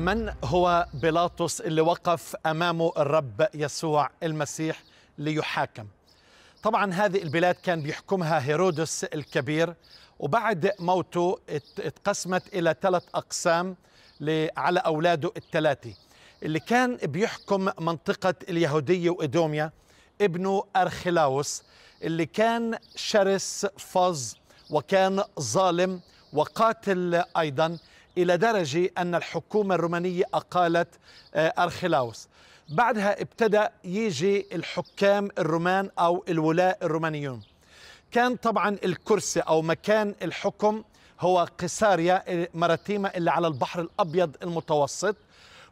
من هو بيلاطس اللي وقف امامه الرب يسوع المسيح ليحاكم طبعا هذه البلاد كان بيحكمها هيرودس الكبير وبعد موته اتقسمت الى ثلاث اقسام على اولاده الثلاثه اللي كان بيحكم منطقه اليهوديه وادوميا ابنه ارخلاوس اللي كان شرس فظ وكان ظالم وقاتل ايضا إلى درجة أن الحكومة الرومانية أقالت آه، أرخيلاوس بعدها ابتدأ يجي الحكام الرومان أو الولاة الرومانيون كان طبعا الكرسي أو مكان الحكم هو قيساريا آه، مراتيما اللي على البحر الأبيض المتوسط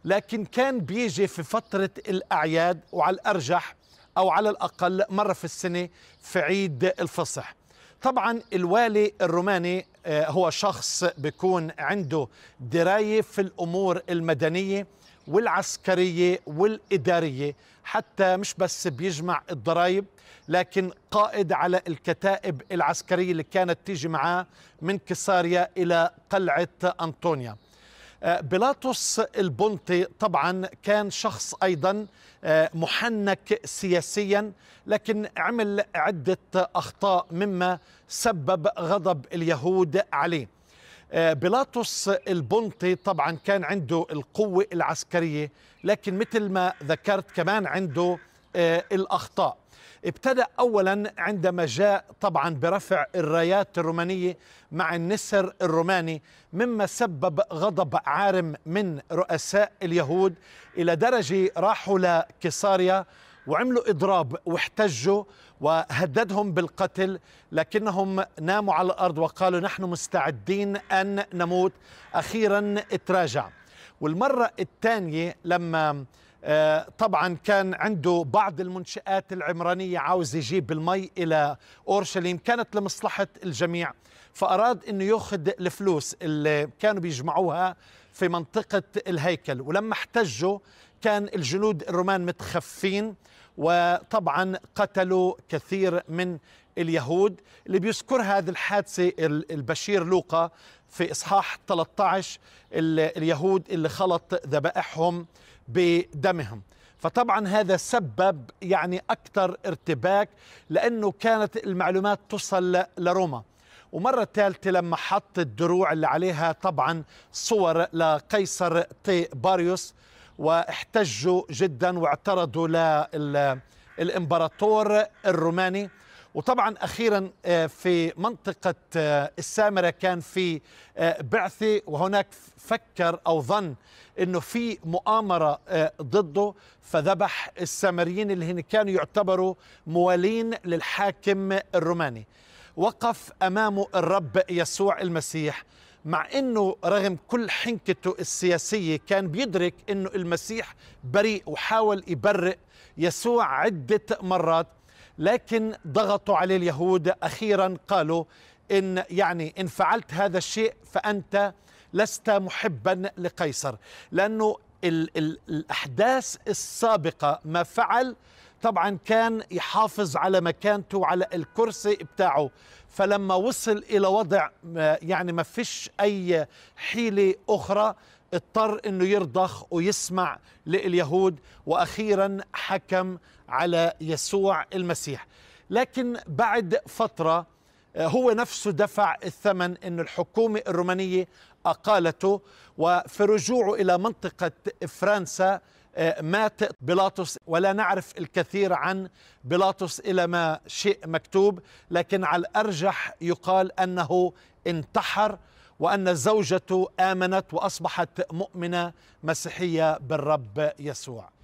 لكن كان بيجي في فترة الأعياد وعلى الأرجح أو على الأقل مرة في السنة في عيد الفصح طبعا الوالي الروماني آه، هو شخص بيكون عنده درايه في الامور المدنيه والعسكريه والاداريه حتى مش بس بيجمع الضرائب لكن قائد على الكتائب العسكريه اللي كانت تيجي معاه من كساريا الى قلعه انطونيا بيلاطس البنطي طبعا كان شخص ايضا آه، محنك سياسيا لكن عمل عده اخطاء مما سبب غضب اليهود عليه آه، بيلاطس البنطي طبعا كان عنده القوه العسكريه لكن مثل ما ذكرت كمان عنده آه، الأخطاء ابتدأ أولا عندما جاء طبعا برفع الرايات الرومانية مع النسر الروماني مما سبب غضب عارم من رؤساء اليهود إلى درجة راحوا لكيساريا وعملوا إضراب واحتجوا وهددهم بالقتل لكنهم ناموا على الأرض وقالوا نحن مستعدين أن نموت أخيرا اتراجع والمرة الثانية لما آه، طبعا كان عنده بعض المنشآت العمرانية عاوز يجيب المي إلى أورشليم كانت لمصلحة الجميع فأراد أنه يأخذ الفلوس اللي كانوا بيجمعوها في منطقة الهيكل ولما احتجوا كان الجنود الرومان متخفين وطبعا قتلوا كثير من اليهود اللي بيذكر هذه الحادثة البشير لوقا في إصحاح 13 اليهود اللي خلط ذبائحهم بدمهم فطبعا هذا سبب يعني أكثر ارتباك لأنه كانت المعلومات تصل لروما ومرة ثالثة لما حط الدروع اللي عليها طبعا صور لقيصر تي باريوس واحتجوا جدا واعترضوا للإمبراطور الروماني وطبعا أخيرا آه، في منطقة آه، السامرة كان في آه، بعثة وهناك فكر أو ظن أنه في مؤامرة ضده فذبح السامريين اللي هن كانوا يعتبروا موالين للحاكم الروماني وقف أمامه الرب يسوع المسيح مع انه رغم كل حنكته السياسيه كان بيدرك انه المسيح بريء وحاول يبرئ يسوع عده مرات لكن ضغطوا عليه اليهود أخيرا قالوا إن يعني إن فعلت هذا الشيء فأنت لست محبا لقيصر لأنه الـ الـ الأحداث السابقة ما فعل طبعا كان يحافظ على مكانته وعلى الكرسي بتاعه فلما وصل إلى وضع يعني ما فيش أي حيلة أخرى اضطر انه يرضخ ويسمع لليهود واخيرا حكم على يسوع المسيح لكن بعد فتره آه، هو نفسه دفع الثمن ان الحكومه الرومانيه اقالته وفي رجوعه الى منطقه فرنسا آه، مات بيلاطس ولا نعرف الكثير عن بيلاطس الى ما شيء مكتوب لكن على الارجح يقال انه انتحر وأن الزوجة آمنت وأصبحت مؤمنة مسيحية بالرب يسوع